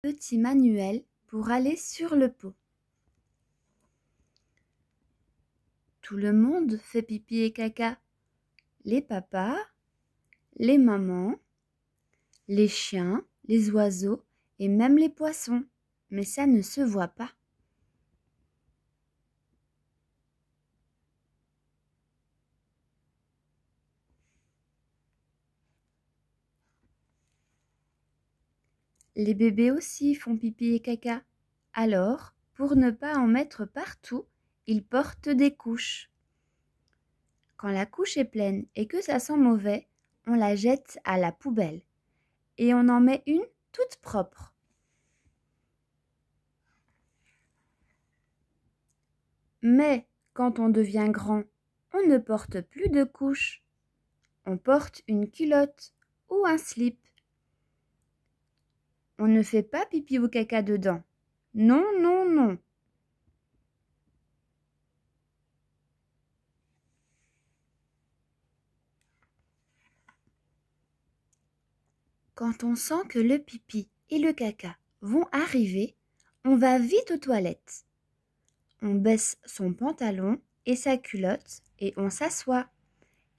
petit manuel pour aller sur le pot. Tout le monde fait pipi et caca. Les papas, les mamans, les chiens, les oiseaux et même les poissons. Mais ça ne se voit pas. Les bébés aussi font pipi et caca. Alors, pour ne pas en mettre partout, ils portent des couches. Quand la couche est pleine et que ça sent mauvais, on la jette à la poubelle. Et on en met une toute propre. Mais quand on devient grand, on ne porte plus de couches. On porte une culotte ou un slip. On ne fait pas pipi au caca dedans. Non, non, non. Quand on sent que le pipi et le caca vont arriver, on va vite aux toilettes. On baisse son pantalon et sa culotte et on s'assoit.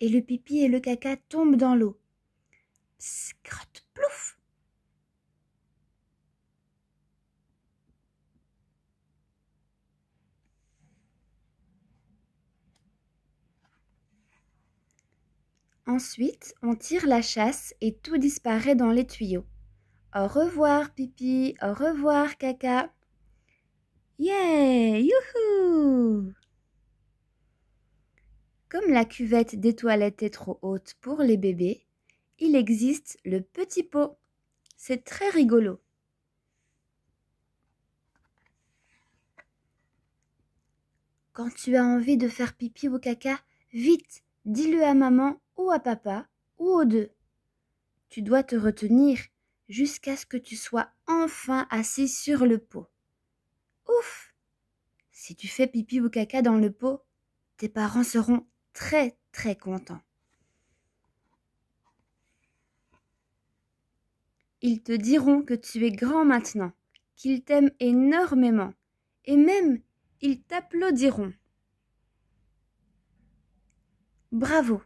Et le pipi et le caca tombent dans l'eau. Ensuite, on tire la chasse et tout disparaît dans les tuyaux. Au revoir, pipi, au revoir, caca. Yeah, youhou! Comme la cuvette des toilettes est trop haute pour les bébés, il existe le petit pot. C'est très rigolo. Quand tu as envie de faire pipi ou caca, vite, Dis-le à maman ou à papa ou aux deux. Tu dois te retenir jusqu'à ce que tu sois enfin assis sur le pot. Ouf Si tu fais pipi ou caca dans le pot, tes parents seront très très contents. Ils te diront que tu es grand maintenant, qu'ils t'aiment énormément, et même ils t'applaudiront. Bravo